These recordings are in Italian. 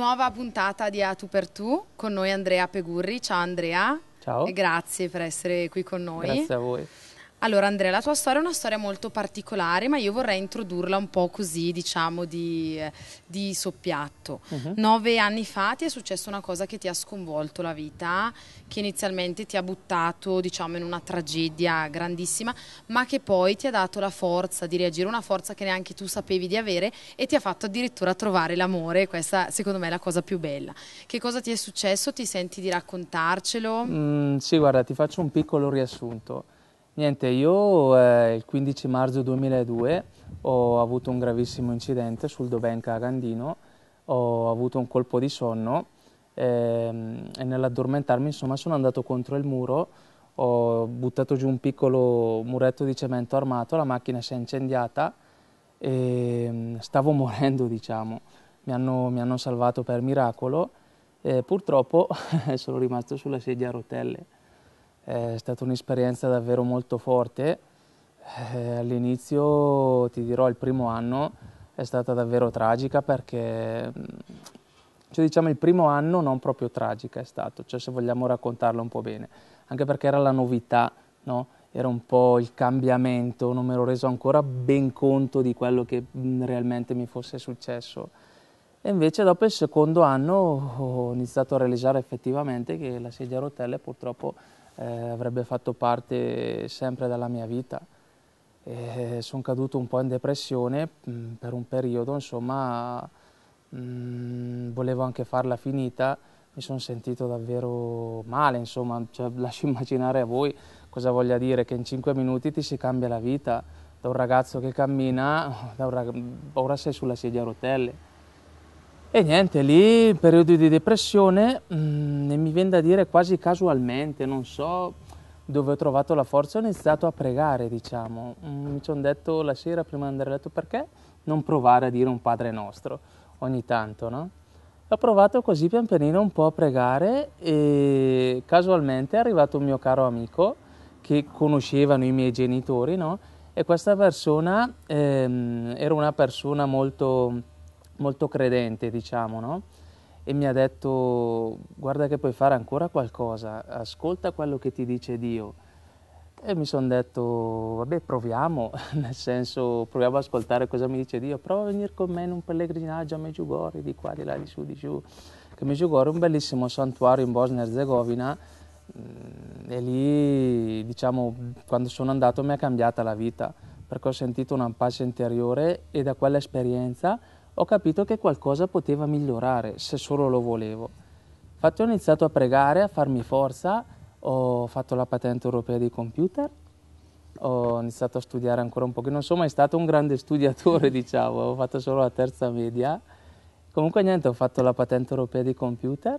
nuova puntata di A Tu per Tu, con noi Andrea Pegurri. Ciao Andrea. Ciao. E grazie per essere qui con noi. Grazie a voi. Allora Andrea, la tua storia è una storia molto particolare, ma io vorrei introdurla un po' così, diciamo, di, eh, di soppiatto. Uh mhm. -huh. Nove anni fa ti è successa una cosa che ti ha sconvolto la vita, che inizialmente ti ha buttato, diciamo, in una tragedia grandissima, ma che poi ti ha dato la forza di reagire, una forza che neanche tu sapevi di avere e ti ha fatto addirittura trovare l'amore. Questa, secondo me, è la cosa più bella. Che cosa ti è successo? Ti senti di raccontarcelo? Mm, sì, guarda, ti faccio un piccolo riassunto. Niente, io eh, il 15 marzo 2002 ho avuto un gravissimo incidente sul Dovenca a Gandino, ho avuto un colpo di sonno ehm, e nell'addormentarmi insomma sono andato contro il muro, ho buttato giù un piccolo muretto di cemento armato, la macchina si è incendiata e mm, stavo morendo diciamo, mi hanno, mi hanno salvato per miracolo e purtroppo sono rimasto sulla sedia a rotelle. È stata un'esperienza davvero molto forte. Eh, all'inizio, ti dirò, il primo anno è stata davvero tragica perché, mm, cioè diciamo il primo anno non proprio tragica è stato, cioè se vogliamo raccontarlo un po' bene, anche perché era la novità, no? era un po' il cambiamento, non mi ero reso ancora ben conto di quello che mm, realmente mi fosse successo. E invece dopo il secondo anno ho iniziato a realizzare effettivamente che la sedia a rotelle purtroppo eh, avrebbe fatto parte sempre della mia vita. sono caduto un po' in depressione mm, per un periodo, insomma, mh, mm, volevo anche farla finita, mi sono sentito davvero male, insomma, cioè, lascio immaginare a voi cosa voglia dire che in cinque minuti ti si cambia la vita da un ragazzo che cammina, da un rag... ora sei sulla sedia a rotelle. E niente, lì periodi di depressione mh, mm, e mi viene da dire quasi casualmente, non so dove ho trovato la forza, ho iniziato a pregare, diciamo. Mh, mm, mi sono detto la sera prima di andare a letto perché non provare a dire un Padre nostro ogni tanto, no? Ho provato così pian pianino un po' a pregare e casualmente è arrivato un mio caro amico che conoscevano i miei genitori, no? E questa persona ehm, era una persona molto molto credente, diciamo, no? E mi ha detto, guarda che puoi fare ancora qualcosa, ascolta quello che ti dice Dio. E mi sono detto, vabbè, proviamo, nel senso, proviamo ad ascoltare cosa mi dice Dio, prova a venire con me in un pellegrinaggio a Meggiugori, di qua, di là, di su, di giù. Che Meggiugori è un bellissimo santuario in Bosnia Herzegovina mm, e lì, diciamo, quando sono andato mi ha cambiata la vita, perché ho sentito una pace interiore e da quell'esperienza ho capito che qualcosa poteva migliorare se solo lo volevo. Infatti ho iniziato a pregare, a farmi forza, ho fatto la patente europea di computer, ho iniziato a studiare ancora un po', che non sono mai stato un grande studiatore, diciamo, ho fatto solo la terza media. Comunque niente, ho fatto la patente europea di computer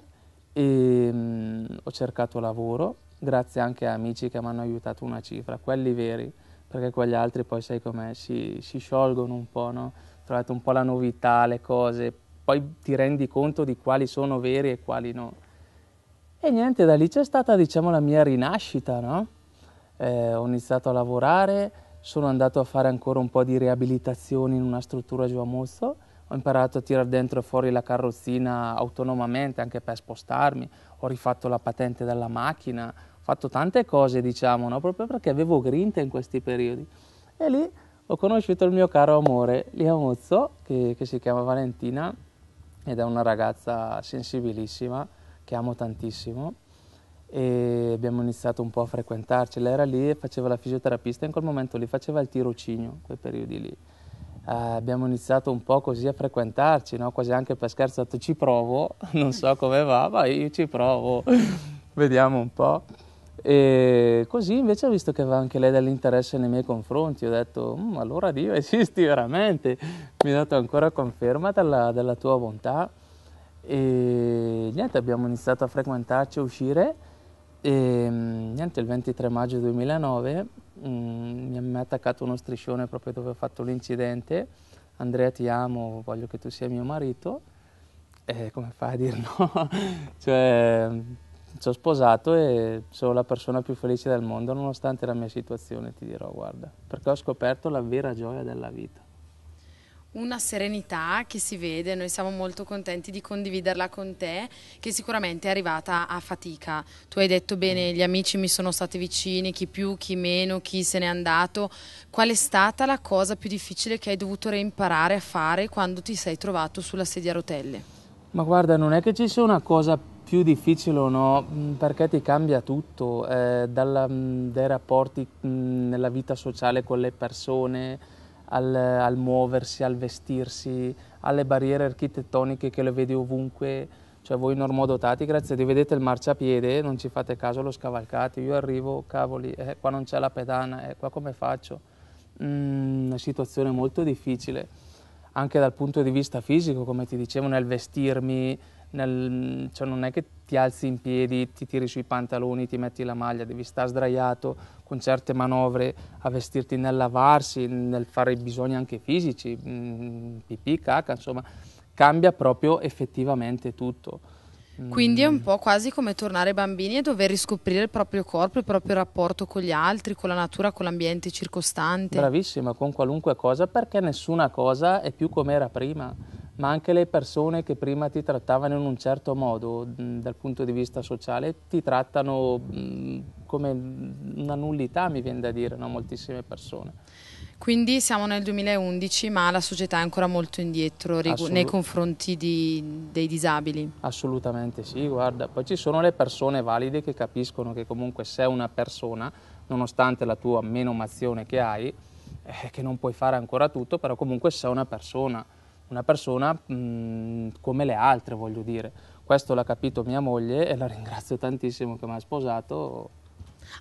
e mh, mm, ho cercato lavoro, grazie anche a amici che mi hanno aiutato una cifra, quelli veri, perché quegli altri poi sai com'è, si, si sciolgono un po', no? trovato un po' la novità, le cose, poi ti rendi conto di quali sono veri e quali no. E niente, da lì c'è stata diciamo la mia rinascita, no? Eh, ho iniziato a lavorare, sono andato a fare ancora un po' di riabilitazione in una struttura giù a Mozzo, ho imparato a tirare dentro e fuori la carrozzina autonomamente anche per spostarmi, ho rifatto la patente della macchina, ho fatto tante cose diciamo, no? proprio perché avevo grinta in questi periodi. E lì ho conosciuto il mio caro amore, Lia che, che si chiama Valentina ed è una ragazza sensibilissima che amo tantissimo e abbiamo iniziato un po' a frequentarci. Lei era lì e faceva la fisioterapista, in quel momento lì faceva il tirocinio, quei periodi lì. Eh, abbiamo iniziato un po' così a frequentarci, no? quasi anche per scherzo, ho detto ci provo, non so come va, ma io ci provo, vediamo un po'. E così invece ho visto che aveva anche lei dell'interesse nei miei confronti, ho detto mm, allora Dio esisti veramente, mi ha dato ancora conferma della, della, tua bontà e niente abbiamo iniziato a frequentarci, a uscire e mm, niente il 23 maggio 2009 mh, mm, mi ha attaccato uno striscione proprio dove ho fatto l'incidente, Andrea ti amo, voglio che tu sia mio marito e come fai a dir no? cioè ci ho sposato e sono la persona più felice del mondo nonostante la mia situazione, ti dirò, guarda, perché ho scoperto la vera gioia della vita. Una serenità che si vede, noi siamo molto contenti di condividerla con te, che sicuramente è arrivata a fatica. Tu hai detto bene, gli amici mi sono stati vicini, chi più, chi meno, chi se n'è andato. Qual è stata la cosa più difficile che hai dovuto reimparare a fare quando ti sei trovato sulla sedia a rotelle? Ma guarda, non è che ci sia una cosa più difficile o no, mm, perché ti cambia tutto, eh, dalla, mm, dai rapporti mh, mm, nella vita sociale con le persone, al, al, muoversi, al vestirsi, alle barriere architettoniche che le vedi ovunque. Cioè voi normodotati, grazie a Dio, vedete il marciapiede, non ci fate caso, lo scavalcate. Io arrivo, cavoli, eh, qua non c'è la pedana, eh, qua come faccio? Mm, una situazione molto difficile, anche dal punto di vista fisico, come ti dicevo, nel vestirmi, nel, cioè non è che ti alzi in piedi, ti tiri sui pantaloni, ti metti la maglia, devi stare sdraiato con certe manovre a vestirti nel lavarsi, nel fare i bisogni anche fisici, mm, pipì, caca, insomma, cambia proprio effettivamente tutto. Quindi è un mm. po' quasi come tornare bambini e dover riscoprire il proprio corpo, il proprio rapporto con gli altri, con la natura, con l'ambiente circostante. Bravissima, con qualunque cosa, perché nessuna cosa è più come era prima ma anche le persone che prima ti trattavano in un certo modo mm, dal punto di vista sociale ti trattano mm, come una nullità, mi viene da dire, no? moltissime persone. Quindi siamo nel 2011, ma la società è ancora molto indietro Assolut nei confronti di, dei disabili. Assolutamente sì, guarda, poi ci sono le persone valide che capiscono che comunque sei una persona, nonostante la tua menomazione che hai, eh, che non puoi fare ancora tutto, però comunque sei una persona una persona mh, come le altre, voglio dire. Questo l'ha capito mia moglie e la ringrazio tantissimo che mi ha sposato.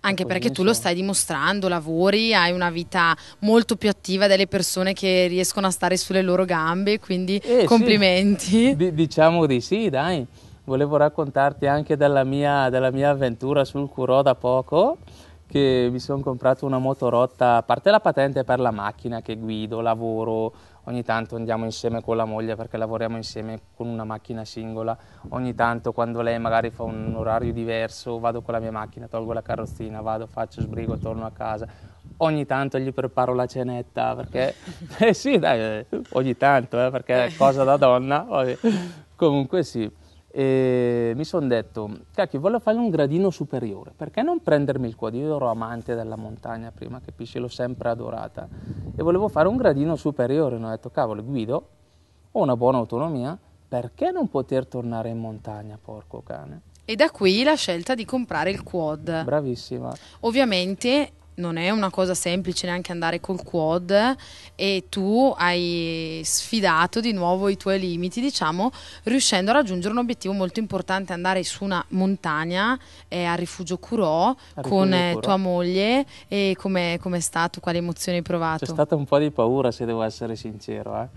Anche perché tu lo stai dimostrando, lavori, hai una vita molto più attiva delle persone che riescono a stare sulle loro gambe, quindi eh, complimenti. Sì. D- diciamo di sì, dai. Volevo raccontarti anche della mia, della mia avventura sul Curò da poco che mi sono comprato una motorotta, a parte la patente per la macchina che guido, lavoro, ogni tanto andiamo insieme con la moglie perché lavoriamo insieme con una macchina singola, ogni tanto quando lei magari fa un orario diverso vado con la mia macchina, tolgo la carrozzina, vado, faccio sbrigo, torno a casa, ogni tanto gli preparo la cenetta perché, eh sì dai, eh, ogni tanto eh, perché è cosa da donna, comunque sì. E mi sono detto, cacchio, voglio fare un gradino superiore, perché non prendermi il quad? Io ero amante della montagna prima, capisci, l'ho sempre adorata e volevo fare un gradino superiore. No? Ho detto, cavolo, guido, ho una buona autonomia, perché non poter tornare in montagna, porco cane? E da qui la scelta di comprare il quad. Bravissima. Ovviamente non è una cosa semplice neanche andare col quad e tu hai sfidato di nuovo i tuoi limiti, diciamo, riuscendo a raggiungere un obiettivo molto importante, andare su una montagna eh, a Rifugio Curò a con eh, tua moglie e come è stato, quali emozioni hai provato? C'è stata un po' di paura se devo essere sincero, eh.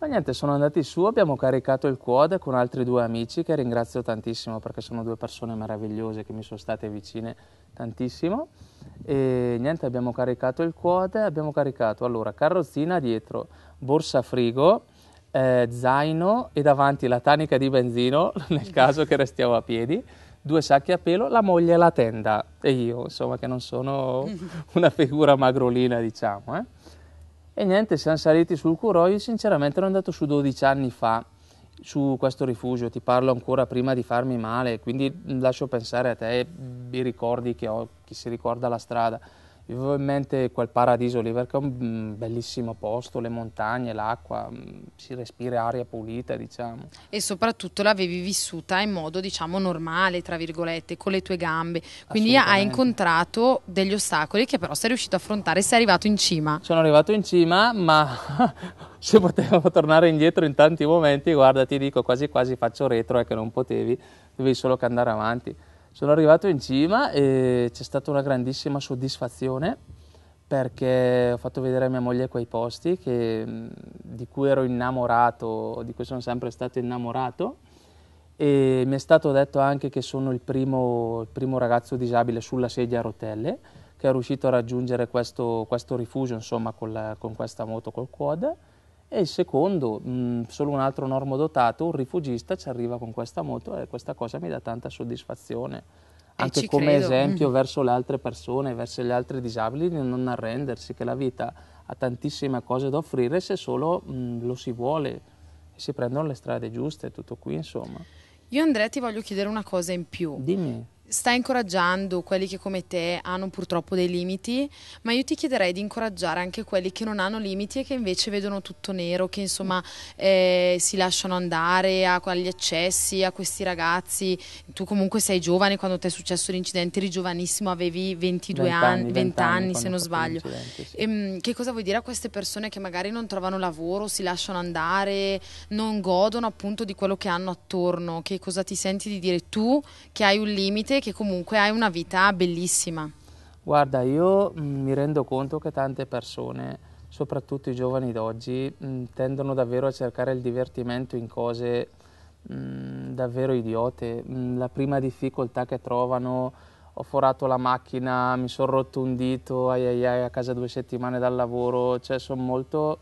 Ma niente, sono andati su, abbiamo caricato il quad con altri due amici che ringrazio tantissimo perché sono due persone meravigliose che mi sono state vicine tantissimo e niente abbiamo caricato il quad abbiamo caricato allora carrozzina dietro borsa frigo eh, zaino e davanti la tanica di benzino nel caso che restiamo a piedi due sacchi a pelo la moglie e la tenda e io insomma che non sono una figura magrolina diciamo eh. e niente siamo saliti sul curoio sinceramente ero andato su 12 anni fa su questo rifugio, ti parlo ancora prima di farmi male, quindi lascio pensare a te i ricordi che ho, chi si ricorda la strada. Io avevo in mente quel paradiso lì perché è un mm, bellissimo posto, le montagne, l'acqua, mm, si respira aria pulita, diciamo. E soprattutto l'avevi vissuta in modo, diciamo, normale, tra virgolette, con le tue gambe. Quindi hai incontrato degli ostacoli che però sei riuscito a affrontare, sei arrivato in cima. Sono arrivato in cima, ma se potevo tornare indietro in tanti momenti, guarda, ti dico quasi quasi faccio retro, è che non potevi, dovevi solo che andare avanti. Sono arrivato in cima e c'è stata una grandissima soddisfazione perché ho fatto vedere a mia moglie quei posti che, mm, di cui ero innamorato, di cui sono sempre stato innamorato e mi è stato detto anche che sono il primo, il primo ragazzo disabile sulla sedia a rotelle che è riuscito a raggiungere questo, questo rifugio insomma, con, la, con questa moto, col quad e il secondo, mh, mm, solo un altro normo dotato, un rifugista ci arriva con questa moto e questa cosa mi dà tanta soddisfazione. Eh, Anche come credo. esempio mm. verso le altre persone, verso gli altri disabili, di non arrendersi, che la vita ha tantissime cose da offrire se solo mh, mm, lo si vuole e si prendono le strade giuste, tutto qui insomma. Io Andrea ti voglio chiedere una cosa in più. Dimmi sta incoraggiando quelli che come te hanno purtroppo dei limiti, ma io ti chiederei di incoraggiare anche quelli che non hanno limiti e che invece vedono tutto nero, che insomma eh, si lasciano andare agli accessi, a questi ragazzi. Tu comunque sei giovane, quando ti è successo l'incidente eri giovanissimo, avevi 22 20 anni, 20, 20 anni se non sbaglio. Sì. E, ehm, che cosa vuoi dire a queste persone che magari non trovano lavoro, si lasciano andare, non godono appunto di quello che hanno attorno? Che cosa ti senti di dire tu che hai un limite? che comunque hai una vita bellissima? Guarda, io mm, mi rendo conto che tante persone, soprattutto i giovani d'oggi, mm, tendono davvero a cercare il divertimento in cose mh, mm, davvero idiote. La prima difficoltà che trovano, ho forato la macchina, mi sono rotto un dito, ai ai ai, a casa due settimane dal lavoro, cioè sono molto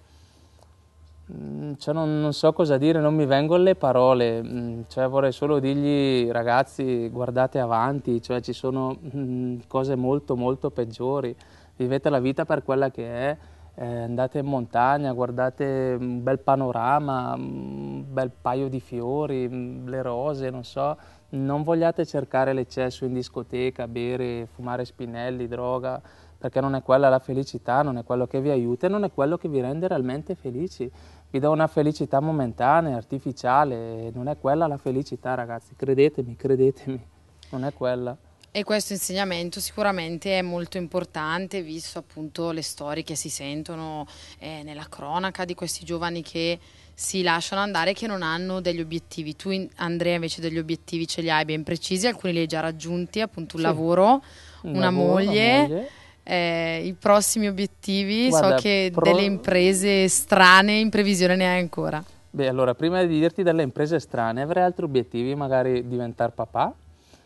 Mm, cioè, non, non, so cosa dire, non mi vengono le parole, mm, cioè, vorrei solo dirgli ragazzi guardate avanti, cioè, ci sono mm, cose molto molto peggiori, vivete la vita per quella che è, eh, andate in montagna, guardate un bel panorama, un bel paio di fiori, le rose, non so, non vogliate cercare l'eccesso in discoteca, bere, fumare spinelli, droga, perché non è quella la felicità, non è quello che vi aiuta e non è quello che vi rende realmente felici vi dà una felicità momentanea, artificiale, non è quella la felicità ragazzi, credetemi, credetemi, non è quella. E questo insegnamento sicuramente è molto importante, visto appunto le storie che si sentono eh, nella cronaca di questi giovani che si lasciano andare e che non hanno degli obiettivi. Tu, in, Andrea, invece degli obiettivi ce li hai ben precisi, alcuni li hai già raggiunti, appunto un sì. lavoro, un una, lavoro, moglie. Una moglie eh, i prossimi obiettivi? Guarda, so che pro... delle imprese strane in previsione ne hai ancora. Beh, allora, prima di dirti delle imprese strane, avrei altri obiettivi, magari diventare papà,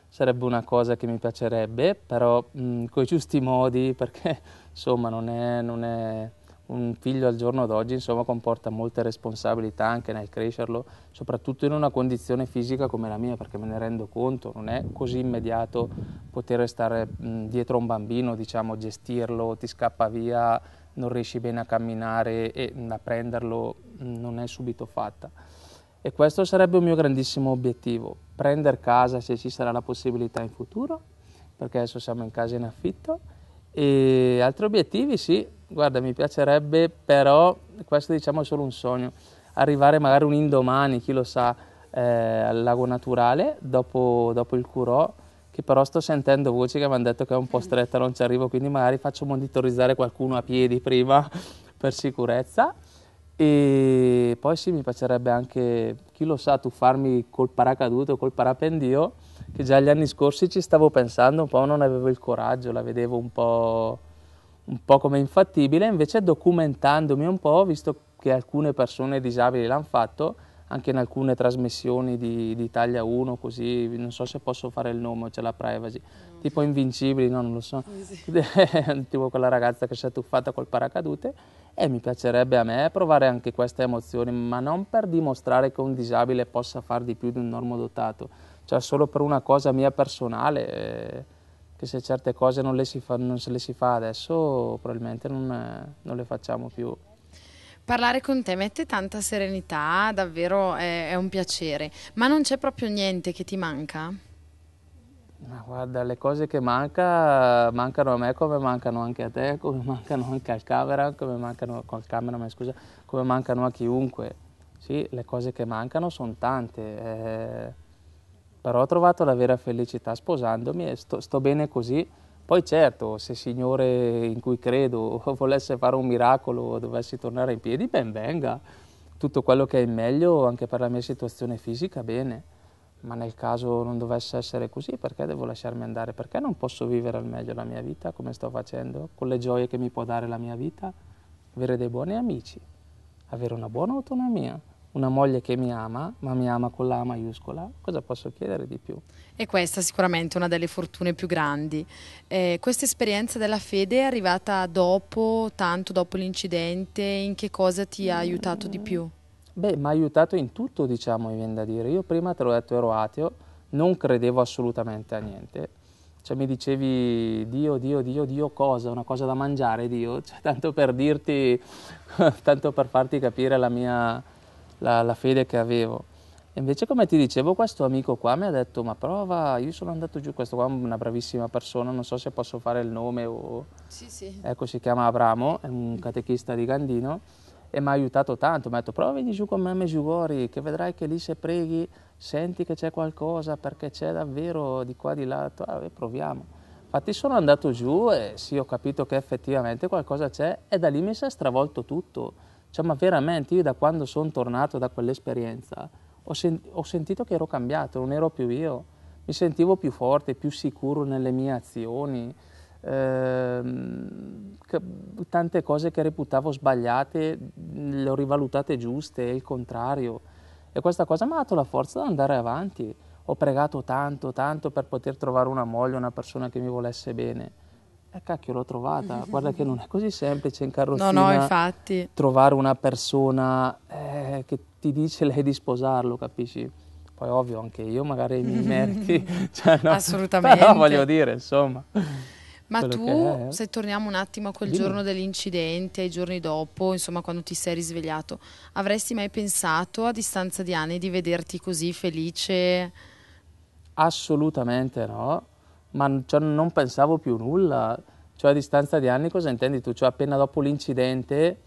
sarebbe una cosa che mi piacerebbe, però con i giusti modi, perché insomma non è, non è un figlio al giorno d'oggi insomma comporta molte responsabilità anche nel crescerlo, soprattutto in una condizione fisica come la mia, perché me ne rendo conto, non è così immediato poter stare mh, dietro un bambino, diciamo, gestirlo, ti scappa via, non riesci bene a camminare e mh, a prenderlo mh, non è subito fatta. E questo sarebbe un mio grandissimo obiettivo, prendere casa se ci sarà la possibilità in futuro, perché adesso siamo in casa in affitto e altri obiettivi sì, guarda mi piacerebbe però, questo diciamo è solo un sogno, arrivare magari un indomani, chi lo sa, eh, al lago naturale dopo, dopo il Curò, che però sto sentendo voci che mi hanno detto che è un po' mm. stretta, non ci arrivo, quindi magari faccio monitorizzare qualcuno a piedi prima per sicurezza. E poi sì, mi piacerebbe anche, chi lo sa, tuffarmi col paracaduto, o col parapendio che già gli anni scorsi ci stavo pensando un po', non avevo il coraggio, la vedevo un po', un po come infattibile, invece documentandomi un po', visto che alcune persone disabili l'hanno fatto, anche in alcune trasmissioni di, di, Italia 1, così, non so se posso fare il nome, c'è la privacy, no. Mm. tipo Invincibili, no, non lo so, sì. tipo quella ragazza che si è tuffata col paracadute, e mi piacerebbe a me provare anche queste emozioni, ma non per dimostrare che un disabile possa fare di più di un normo dotato, cioè solo per una cosa mia personale, eh, che se certe cose non, fa, non, se le si fa adesso probabilmente non, eh, non le facciamo più. Parlare con te mette tanta serenità, davvero è, è, un piacere, ma non c'è proprio niente che ti manca? Ma guarda, le cose che manca, mancano a me come mancano anche a te, come mancano anche al camera, come mancano, camera, scusa, come mancano a chiunque. Sì, le cose che mancano sono tante. Eh però ho trovato la vera felicità sposandomi e sto, sto bene così. Poi certo, se il Signore in cui credo volesse fare un miracolo o dovessi tornare in piedi, ben venga. Tutto quello che è in meglio anche per la mia situazione fisica, bene. Ma nel caso non dovesse essere così, perché devo lasciarmi andare? Perché non posso vivere al meglio la mia vita come sto facendo, con le gioie che mi può dare la mia vita? Avere dei buoni amici, avere una buona autonomia, una moglie che mi ama, ma mi ama con la A maiuscola, cosa posso chiedere di più? E questa è sicuramente una delle fortune più grandi. Eh, questa esperienza della fede è arrivata dopo, tanto dopo l'incidente, in che cosa ti ha aiutato di più? Beh, mi ha aiutato in tutto, diciamo, mi viene da dire. Io prima te l'ho detto, ero ateo, non credevo assolutamente a niente. Cioè mi dicevi Dio, Dio, Dio, Dio cosa? Una cosa da mangiare, Dio? Cioè, tanto per dirti, tanto per farti capire la mia la, la fede che avevo. E invece, come ti dicevo, questo amico qua mi ha detto: Ma prova, io sono andato giù. Questo qua è una bravissima persona, non so se posso fare il nome o. Sì, sì. Ecco, si chiama Abramo, è un catechista di Gandino e mi ha aiutato tanto. Mi ha detto: Prova, vieni giù con me a Mesugori, che vedrai che lì se preghi senti che c'è qualcosa perché c'è davvero di qua di là. Ah, proviamo. Infatti, sono andato giù e sì, ho capito che effettivamente qualcosa c'è, e da lì mi si è stravolto tutto cioè, ma veramente io da quando sono tornato da quell'esperienza ho, sen- ho sentito che ero cambiato, non ero più io, mi sentivo più forte, più sicuro nelle mie azioni, ehm, tante cose che reputavo sbagliate le ho rivalutate giuste, il contrario. E questa cosa mi ha dato la forza di andare avanti. Ho pregato tanto, tanto per poter trovare una moglie, una persona che mi volesse bene eh cacchio l'ho trovata, guarda che non è così semplice in carrozzina no, no, infatti. trovare una persona eh, che ti dice lei di sposarlo, capisci? Poi ovvio anche io magari mi meriti, cioè, no, assolutamente. Però voglio dire insomma. Ma tu, eh. se torniamo un attimo a quel Dimmi. giorno dell'incidente, ai giorni dopo, insomma quando ti sei risvegliato, avresti mai pensato a distanza di anni di vederti così felice? Assolutamente no, ma cioè, non pensavo più nulla. Cioè a distanza di anni cosa intendi tu? Cioè appena dopo l'incidente...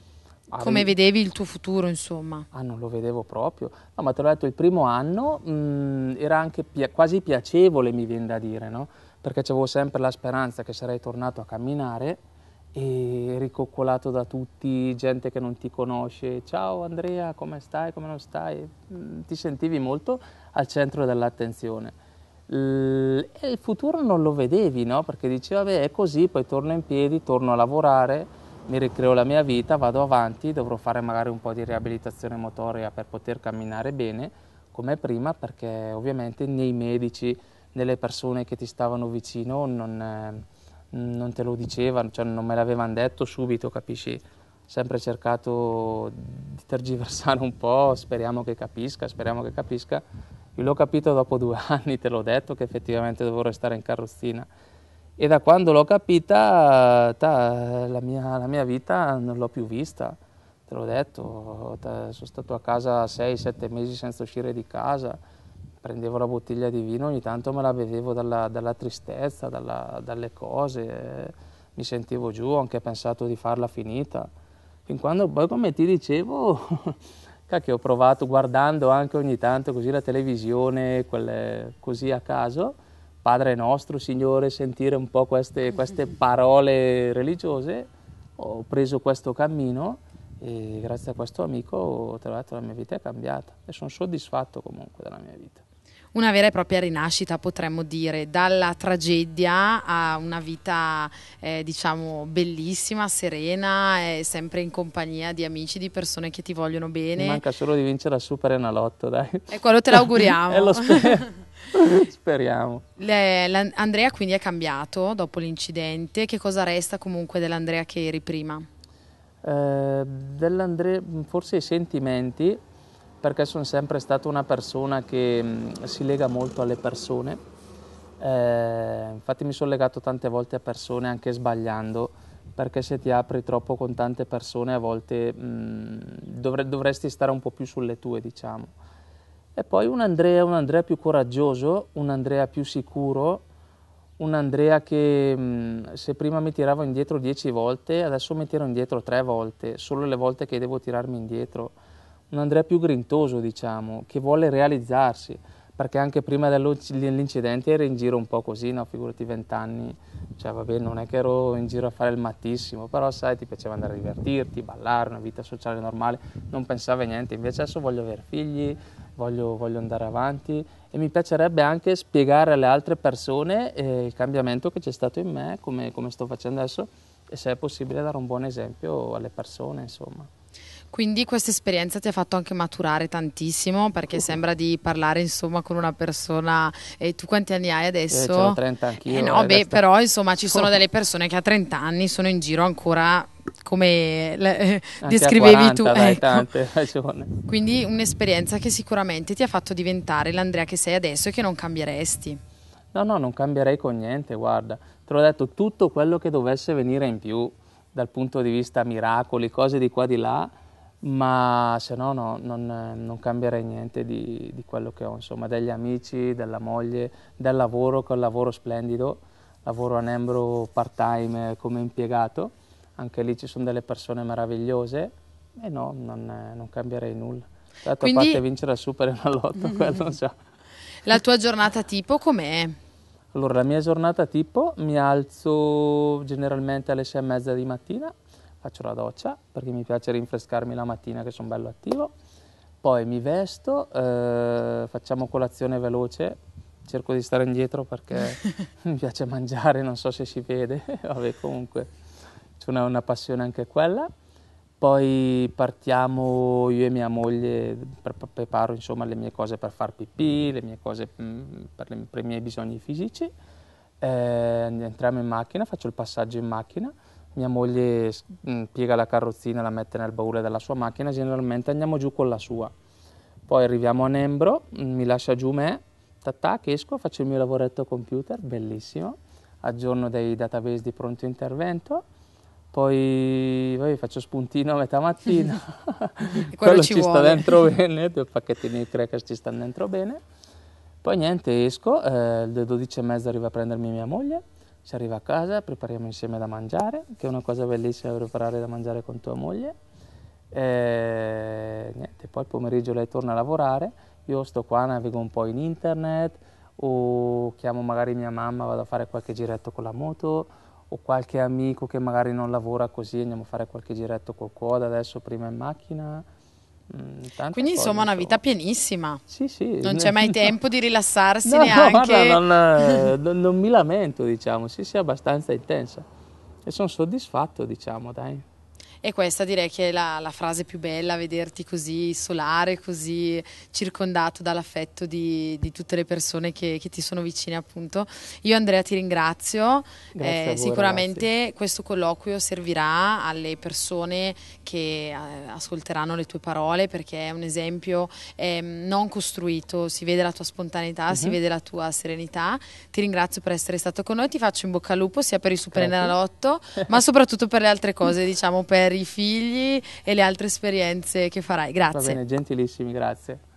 Come avevi... vedevi il tuo futuro insomma? Ah non lo vedevo proprio. No ma te l'ho detto il primo anno mh, era anche pi- quasi piacevole mi viene da dire no? Perché avevo sempre la speranza che sarei tornato a camminare e ricoccolato da tutti, gente che non ti conosce, ciao Andrea, come stai, come non stai, ti sentivi molto al centro dell'attenzione il futuro non lo vedevi, no? Perché dicevi, vabbè, è così, poi torno in piedi, torno a lavorare, mi ricreo la mia vita, vado avanti, dovrò fare magari un po' di riabilitazione motoria per poter camminare bene, come prima, perché ovviamente nei medici, nelle persone che ti stavano vicino non, ehm, non te lo dicevano, cioè non me l'avevano detto subito, capisci? Sempre cercato di tergiversare un po', speriamo che capisca, speriamo che capisca io l'ho capito dopo due anni, te l'ho detto, che effettivamente dovevo restare in carrozzina. E da quando l'ho capita, ta, la, mia, la, mia, vita non l'ho più vista, te l'ho detto. Ta, sono stato a casa 6-7 mesi senza uscire di casa, prendevo la bottiglia di vino, ogni tanto me la bevevo dalla, dalla tristezza, dalla, dalle cose, mi sentivo giù, ho anche pensato di farla finita. Fin quando poi, come ti dicevo... che ho provato guardando anche ogni tanto così la televisione, quelle, così a caso, Padre nostro, Signore, sentire un po' queste, queste parole religiose, ho preso questo cammino e grazie a questo amico ho trovato la mia vita è cambiata e sono soddisfatto comunque della mia vita una vera e propria rinascita, potremmo dire, dalla tragedia a una vita eh, diciamo bellissima, serena, eh, sempre in compagnia di amici, di persone che ti vogliono bene. Mi manca solo di vincere la Super Enalotto, dai. E quello te l'auguriamo. e lo spero. Speriamo. Le, Andrea quindi è cambiato dopo l'incidente. Che cosa resta comunque dell'Andrea che eri prima? Eh, dell'Andrea forse i sentimenti perché sono sempre stata una persona che mm, si lega molto alle persone. Eh, infatti mi sono legato tante volte a persone anche sbagliando, perché se ti apri troppo con tante persone a volte mh, mm, dovre- dovresti stare un po' più sulle tue, diciamo. E poi un Andrea, un Andrea più coraggioso, un Andrea più sicuro, un Andrea che mh, mm, se prima mi tiravo indietro dieci volte, adesso mi tiro indietro tre volte, solo le volte che devo tirarmi indietro un Andrea più grintoso, diciamo, che vuole realizzarsi, perché anche prima dell'incidente ero in giro un po' così, no? figurati vent'anni, cioè vabbè non è che ero in giro a fare il mattissimo, però sai ti piaceva andare a divertirti, ballare, una vita sociale normale, non pensavo a niente, invece adesso voglio avere figli, voglio, voglio andare avanti e mi piacerebbe anche spiegare alle altre persone eh, il cambiamento che c'è stato in me, come, come sto facendo adesso e se è possibile dare un buon esempio alle persone insomma. Quindi questa esperienza ti ha fatto anche maturare tantissimo perché sembra di parlare insomma con una persona e tu quanti anni hai adesso? Io ho 30 anch'io. Eh no, beh, però insomma ci sono delle persone che a 30 anni sono in giro ancora come le, eh, descrivevi 40, tu. Dai, ecco. tante ragione. Quindi un'esperienza che sicuramente ti ha fatto diventare l'Andrea che sei adesso e che non cambieresti. No, no, non cambierei con niente, guarda. Te l'ho detto, tutto quello che dovesse venire in più dal punto di vista miracoli, cose di qua e di là, ma se no, no non, non, cambierei niente di, di, quello che ho, insomma, degli amici, della moglie, del lavoro, che è un lavoro splendido, lavoro a Nembro part-time come impiegato, anche lì ci sono delle persone meravigliose e no, non, non cambierei nulla. Certo, Quindi... a parte vincere al Super e al Lotto, quello non so. La tua giornata tipo com'è? Allora, la mia giornata tipo mi alzo generalmente alle sei e mezza di mattina, faccio la doccia perché mi piace rinfrescarmi la mattina che sono bello attivo, poi mi vesto, eh, facciamo colazione veloce, cerco di stare indietro perché mi piace mangiare, non so se si vede, vabbè comunque c'è una, una passione anche quella poi partiamo io e mia moglie, preparo insomma, le mie cose per far pipì, le mie cose mm, per, le, per i miei bisogni fisici, eh, entriamo in macchina, faccio il passaggio in macchina, mia moglie mm, piega la carrozzina, la mette nel baule della sua macchina, generalmente andiamo giù con la sua. Poi arriviamo a Nembro, mm, mi lascia giù me, tac tac, esco, faccio il mio lavoretto computer, bellissimo, aggiorno dei database di pronto intervento, poi, poi faccio spuntino a metà mattina, quello, quello, ci, ci sta dentro bene, due pacchettini di crackers ci stanno dentro bene, poi niente, esco, eh, alle 12 e mezza arriva a prendermi mia moglie, si arriva a casa, prepariamo insieme da mangiare, che è una cosa bellissima preparare da mangiare con tua moglie. E niente, poi il pomeriggio lei torna a lavorare, io sto qua, navigo un po' in internet o chiamo magari mia mamma, vado a fare qualche giretto con la moto o qualche amico che magari non lavora così, andiamo a fare qualche giretto col quad adesso prima in macchina Mm, tante Quindi insomma una vita pienissima. Sì, sì. Non c'è mai tempo di rilassarsi no, neanche. No, non, eh, non, non mi lamento, diciamo, sì, sì, abbastanza intensa. E sono soddisfatto, diciamo, dai e questa direi che è la, la frase più bella, vederti così solare, così circondato dall'affetto di, di tutte le persone che, che, ti sono vicine appunto. Io Andrea ti ringrazio, eh, voi, sicuramente ragazzi. questo colloquio servirà alle persone che eh, ascolteranno le tue parole perché è un esempio eh, non costruito, si vede la tua spontaneità, uh-huh. si mhm. vede la tua serenità. Ti ringrazio per essere stato con noi, ti faccio in bocca al lupo sia per il Super Enalotto ma soprattutto per le altre cose, diciamo per i figli e le altre esperienze che farai. Grazie. Va bene, gentilissimi, grazie.